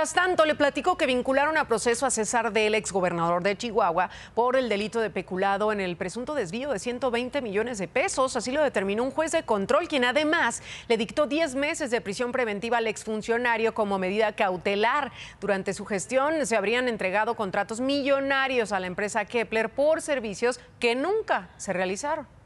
Mientras tanto, le platicó que vincularon a proceso a César del exgobernador de Chihuahua por el delito de peculado en el presunto desvío de 120 millones de pesos. Así lo determinó un juez de control, quien además le dictó 10 meses de prisión preventiva al exfuncionario como medida cautelar. Durante su gestión se habrían entregado contratos millonarios a la empresa Kepler por servicios que nunca se realizaron.